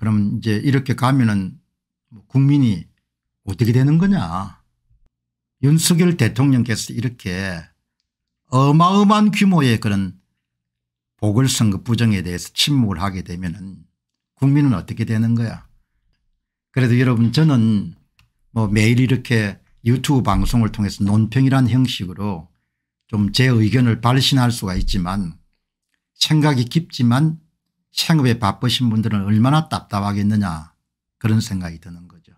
그럼 이제 이렇게 가면은 뭐 국민이 어떻게 되는 거냐. 윤석열 대통령께서 이렇게 어마어마한 규모의 그런 보궐선거 부정에 대해서 침묵을 하게 되면은 국민은 어떻게 되는 거야. 그래도 여러분 저는 뭐 매일 이렇게 유튜브 방송을 통해서 논평이란 형식으로 좀 제 의견을 발신할 수가 있지만 생각이 깊지만 창업에 바쁘신 분들은 얼마나 답답하겠느냐 그런 생각이 드는 거죠.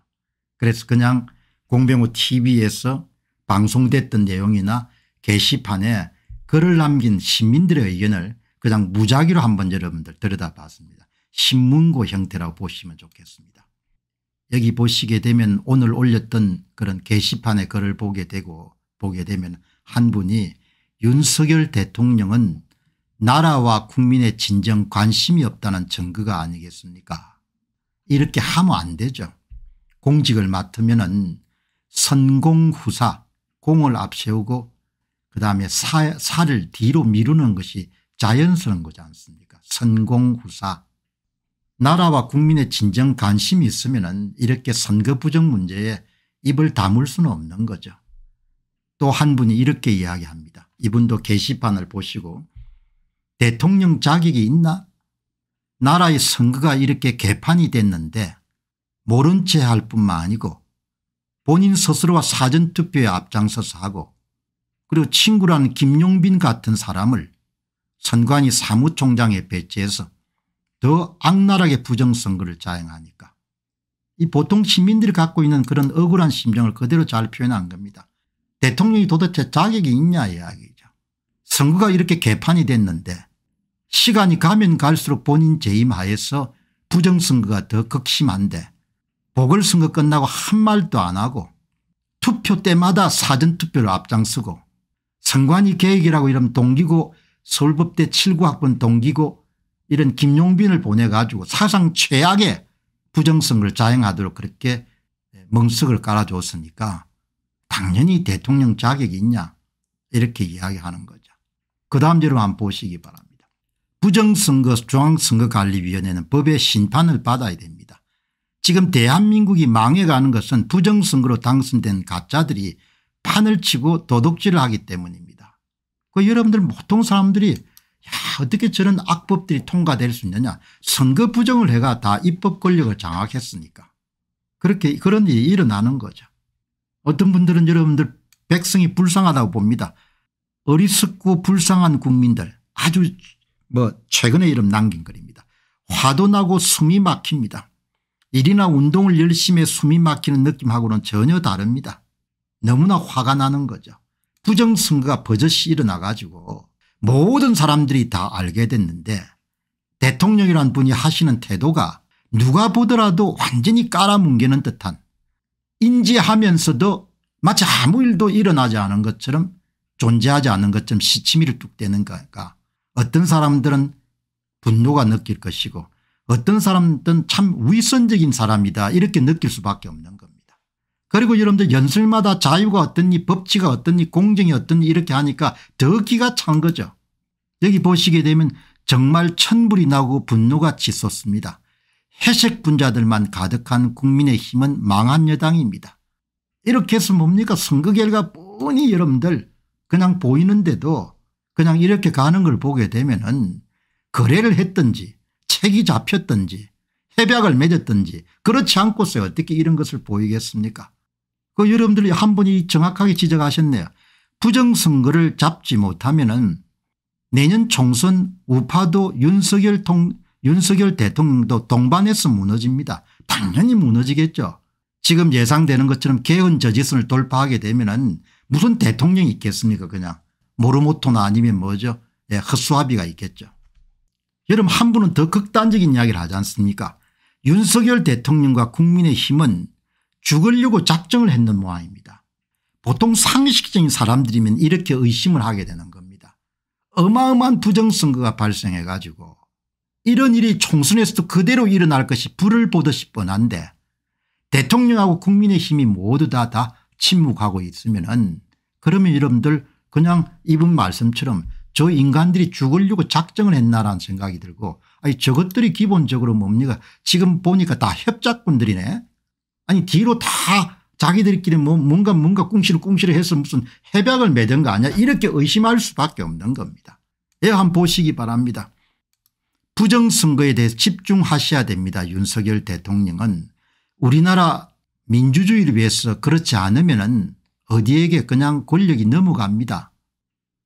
그래서 그냥 공병호 tv에서 방송됐던 내용이나 게시판에 글을 남긴 시민들의 의견을 그냥 무작위로 한번 여러분들 들여다봤습니다. 신문고 형태라고 보시면 좋겠습니다. 여기 보시게 되면 오늘 올렸던 그런 게시판에 글을 보게 되고 보게 되면 한 분이 윤석열 대통령은 나라와 국민의 진정 관심이 없다는 증거가 아니겠습니까 이렇게 하면 안 되죠. 공직을 맡으면 은 선공후사 공을 앞세우고 그다음에 사, 사를 뒤로 미루는 것이 자연스러운 거지 않습니까 선공후사 나라와 국민의 진정 관심이 있으면 은 이렇게 선거 부정 문제에 입을 다물 수는 없는 거죠. 또 한 분이 이렇게 이야기합니다. 이분도 게시판을 보시고 대통령 자격이 있나 나라의 선거가 이렇게 개판이 됐는데 모른 채 할 뿐만 아니고 본인 스스로와 사전투표에 앞장서서 하고 그리고 친구라는 김용빈 같은 사람을 선관위 사무총장에 배치해서 더 악랄하게 부정선거를 자행하니까 이 보통 시민들이 갖고 있는 그런 억울한 심정을 그대로 잘 표현한 겁니다. 대통령이 도대체 자격이 있냐 이야기죠. 선거가 이렇게 개판이 됐는데 시간이 가면 갈수록 본인 재임하에서 부정선거가 더 극심한데 보궐선거 끝나고 한 말도 안 하고 투표 때마다 사전투표를 앞장서고 선관위 계획이라고 이러면 동기고 서울법대 7구학번 동기고 이런 김용빈을 보내가지고 사상 최악의 부정선거를 자행하도록 그렇게 멍석을 깔아줬으니까 당연히 대통령 자격이 있냐 이렇게 이야기하는 거죠. 그 다음 제로 한번 보시기 바랍니다. 부정선거 중앙선거관리위원회는 법의 심판을 받아야 됩니다. 지금 대한민국이 망해가는 것은 부정선거로 당선된 가짜들이 판을 치고 도둑질을 하기 때문입니다. 그 여러분들 보통 사람들이 야 어떻게 저런 악법들이 통과될 수 있느냐 선거 부정을 해가 다 입법 권력을 장악했으니까 그렇게 그런 일이 일어나는 거죠. 어떤 분들은 여러분들 백성이 불쌍하다고 봅니다. 어리석고 불쌍한 국민들 아주 뭐최근에 이름 남긴 글입니다. 화도 나고 숨이 막힙니다. 일이나 운동을 열심히 해 숨이 막히는 느낌하고는 전혀 다릅니다. 너무나 화가 나는 거죠. 부정선거가 버젓이 일어나 가지고 모든 사람들이 다 알게 됐는데 대통령이란 분이 하시는 태도가 누가 보더라도 완전히 깔아뭉개는 듯한 인지하면서도 마치 아무 일도 일어나지 않은 것처럼 존재하지 않은 것처럼 시치미를 뚝대는 거니까 어떤 사람들은 분노가 느낄 것이고 어떤 사람들은 참 위선적인 사람이다 이렇게 느낄 수밖에 없는 겁니다. 그리고 여러분들 연설마다 자유가 어떤니 법치가 어떤니 공정이 어떤니 이렇게 하니까 더 기가 찬 거죠. 여기 보시게 되면 정말 천불이 나고 분노가 치솟습니다. 회색 분자들만 가득한 국민의힘은 망한 여당입니다. 이렇게 해서 뭡니까 선거 결과 뻔히 여러분들 그냥 보이는데도 그냥 이렇게 가는 걸 보게 되면은 거래를 했든지 책이 잡혔든지 협약을 맺었든지 그렇지 않고서 어떻게 이런 것을 보이겠습니까 그 여러분들이 한 분이 정확하게 지적하셨네요. 부정선거를 잡지 못하면 은 내년 총선 우파도 윤석열, 통, 윤석열 대통령도 동반해서 무너집니다. 당연히 무너지겠죠. 지금 예상되는 것처럼 개헌 저지선을 돌파하게 되면 은 무슨 대통령이 있겠습니까 그냥. 모르모토나 아니면 뭐죠 예, 헛수아비가 있겠죠. 여러분 한 분은 더 극단적인 이야기를 하지 않습니까 윤석열 대통령과 국민의힘은 죽으려고 작정을 했는 모양입니다. 보통 상식적인 사람들이면 이렇게 의심을 하게 되는 겁니다. 어마어마한 부정선거가 발생해 가지고 이런 일이 총선에서도 그대로 일어날 것이 불을 보듯이 뻔한데 대통령하고 국민의힘이 모두 다, 다 침묵하고 있으면 은 그러면 여러분들 그냥 이분 말씀처럼 저 인간들이 죽으려고 작정을 했나라는 생각이 들고 아니 저것들이 기본적으로 뭡니까 지금 보니까 다 협작꾼들이네 아니 뒤로 다 자기들끼리 뭐 뭔가 뭔가 꿍시를꿍시를 해서 무슨 해벽을 맺은 거 아니야 이렇게 의심할 수밖에 없는 겁니다. 예, 한번 보시기 바랍니다. 부정선거에 대해 서 집중하셔야 됩니다. 윤석열 대통령은 우리나라 민주주의를 위해서 그렇지 않으면 은 어디에게 그냥 권력이 넘어갑니다.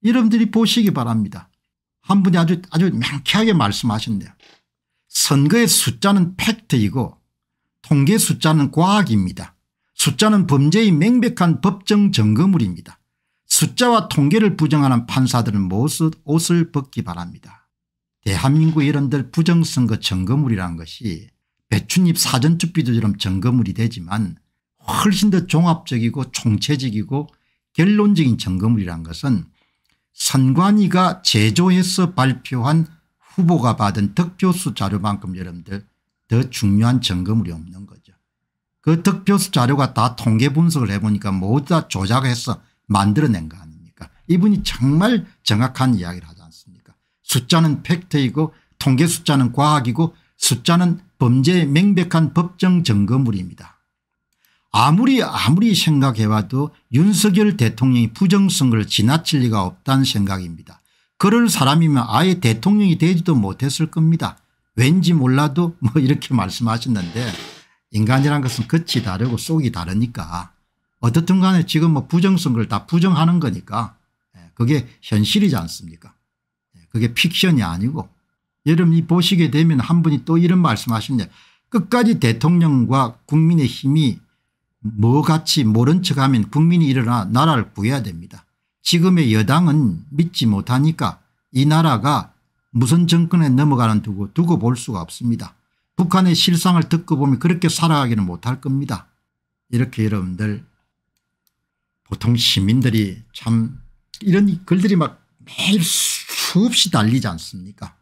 여러분들이 보시기 바랍니다. 한 분이 아주 아주 명쾌하게 말씀하셨네요. 선거의 숫자는 팩트이고 통계 숫자는 과학입니다. 숫자는 범죄의 명백한 법정 점거물입니다. 숫자와 통계를 부정하는 판사들은 모두 옷을 벗기 바랍니다. 대한민국 이런들 부정선거 점거물이란 것이 배춧잎 사전투비도처럼 점거물이 되지만 훨씬 더 종합적이고 총체적이고 결론적인 점검이란 것은 선관위가 제조해서 발표한 후보가 받은 득표수 자료만큼 여러분들 더 중요한 점검이 없는 거죠. 그 득표수 자료가 다 통계 분석을 해보니까 모두 다 조작해서 만들어낸 거 아닙니까 이분이 정말 정확한 이야기를 하지 않습니까 숫자는 팩트이고 통계 숫자는 과학이고 숫자는 범죄의 명백한 법정 증거물입니다. 아무리 아무리 생각해봐도 윤석열 대통령이 부정선거를 지나칠 리가 없다는 생각입니다. 그럴 사람이면 아예 대통령이 되지도 못했을 겁니다. 왠지 몰라도 뭐 이렇게 말씀하셨는데 인간이란 것은 끝이 다르고 속이 다르니까 어떻든 간에 지금 뭐 부정선거를 다 부정하는 거니까 예, 그게 현실이지 않습니까 예, 그게 픽션이 아니고 여러분이 보시게 되면 한 분이 또 이런 말씀하십니다. 끝까지 대통령과 국민의 힘이 뭐같이 모른 척하면 국민이 일어나 나라를 구해야 됩니다. 지금의 여당은 믿지 못하니까 이 나라가 무슨 정권에 넘어가는 두고 두고 볼 수가 없습니다. 북한의 실상을 듣고 보면 그렇게 살아가기는 못할 겁니다. 이렇게 여러분들 보통 시민들이 참 이런 글들이 막 매일 수없이 달리지 않습니까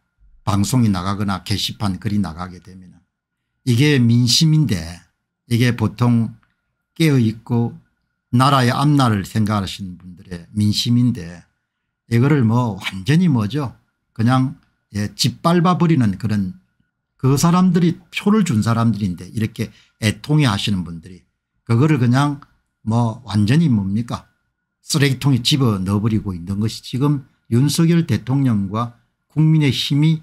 방송이 나가거나 게시판 글이 나가게 되면 이게 민심인데 이게 보통 깨어있고 나라의 앞날을 생각하시는 분들의 민심인데 이거를 뭐 완전히 뭐죠 그냥 예, 짓밟아 버리는 그런 그 사람들이 표를 준 사람들인데 이렇게 애통해 하시는 분들이 그거를 그냥 뭐 완전히 뭡니까 쓰레기통에 집어 넣어버리고 있는 것이 지금 윤석열 대통령과 국민의 힘이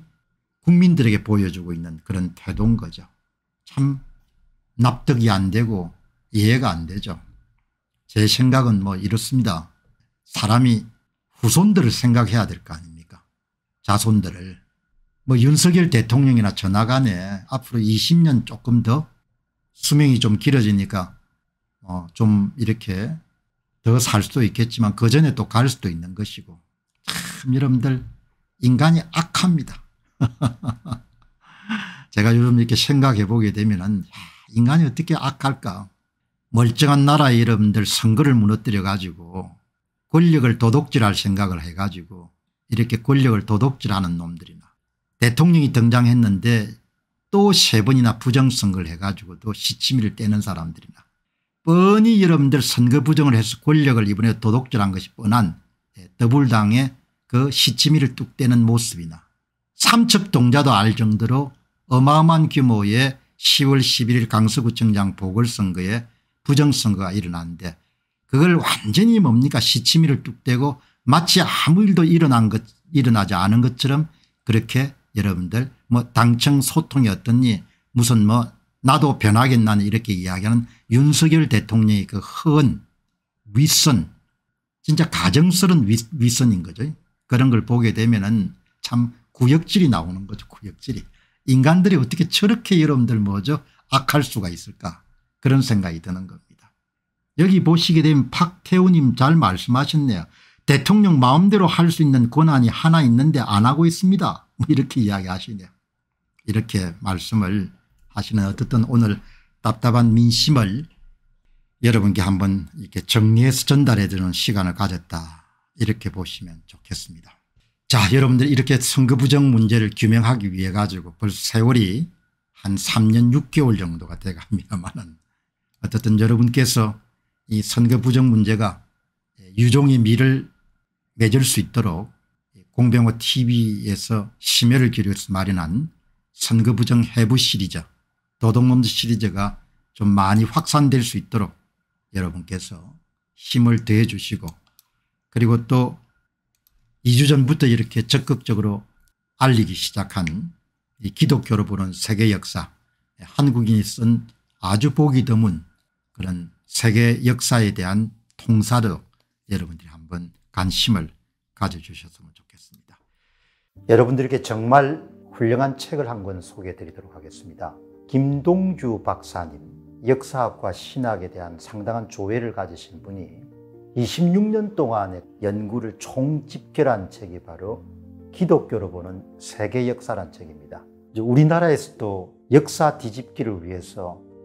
국민들에게 보여주고 있는 그런 태도인 거죠. 참 납득이 안 되고 이해가 안 되죠. 제 생각은 뭐 이렇습니다. 사람이 후손들을 생각해야 될 거 아닙니까 자손들을. 뭐 윤석열 대통령이나 전화간에 앞으로 20년 조금 더 수명이 좀 길어지니까 어좀 이렇게 더 살 수도 있겠지만 그 전에 또 갈 수도 있는 것이고 참 여러분들 인간이 악합니다. 제가 요즘 이렇게 생각해 보게 되면 인간이 어떻게 악할까 멀쩡한 나라 여러분들 선거를 무너뜨려 가지고 권력을 도둑질할 생각을 해가지고 이렇게 권력을 도둑질하는 놈들이나 대통령이 등장했는데 또 세 번이나 부정선거를 해가지고도 시치미를 떼는 사람들이나 뻔히 여러분들 선거 부정을 해서 권력을 이번에 도둑질한 것이 뻔한 예, 더불당의 그 시치미를 뚝 떼는 모습이나 삼척동자도알 정도로 어마어마한 규모의 10월 11일 강서구청장 보궐선거에 부정선거가 일어났는데 그걸 완전히 뭡니까 시치미를 뚝 대고 마치 아무 일도 일어난 것 일어나지 않은 것처럼 그렇게 여러분들 뭐 당청 소통이 어떻니 무슨 뭐 나도 변하겠나 이렇게 이야기하는 윤석열 대통령의 그 허언 윗선 진짜 가정스러운 윗선인 거죠. 그런 걸 보게 되면 은참 구역질이 나오는 거죠 구역질이. 인간들이 어떻게 저렇게 여러분들 뭐죠 악할 수가 있을까 그런 생각이 드는 겁니다. 여기 보시게 되면 박태우님 잘 말씀하셨네요. 대통령 마음대로 할 수 있는 권한이 하나 있는데 안 하고 있습니다. 이렇게 이야기하시네요. 이렇게 말씀을 하시는 어쨌든 오늘 답답한 민심을 여러분께 한번 이렇게 정리해서 전달해 드리는 시간을 가졌다 이렇게 보시면 좋겠습니다. 자 여러분들 이렇게 선거 부정 문제를 규명하기 위해 가지고 벌써 세월이 한 3년 6개월 정도가 돼갑니다만은 어떻든 여러분께서 이 선거 부정 문제가 유종의 미를 맺을 수 있도록 공병호 tv에서 심혈을 기울여서 마련한 선거 부정 해부 시리즈 도덕범죄 시리즈가 좀 많이 확산될 수 있도록 여러분께서 힘을 더해 주시고 그리고 또 2주 전부터 이렇게 적극적으로 알리기 시작한 이 기독교로 보는 세계 역사 한국인이 쓴 아주 보기 드문 그런 세계 역사에 대한 통사력 여러분들이 한번 관심을 가져주셨으면 좋겠습니다. 여러분들에 정말 훌륭한 책을 한 권 소개해 드리도록 하겠습니다. 김동주 박사님, 역사학과 신학에 대한 상당한 조회를 가지신 분이 26년 동안의 연구를 총집결한 책이 바로 기독교로 보는 세계 역사란 책입니다. 우리나라에서도 역사 뒤집기를 위해서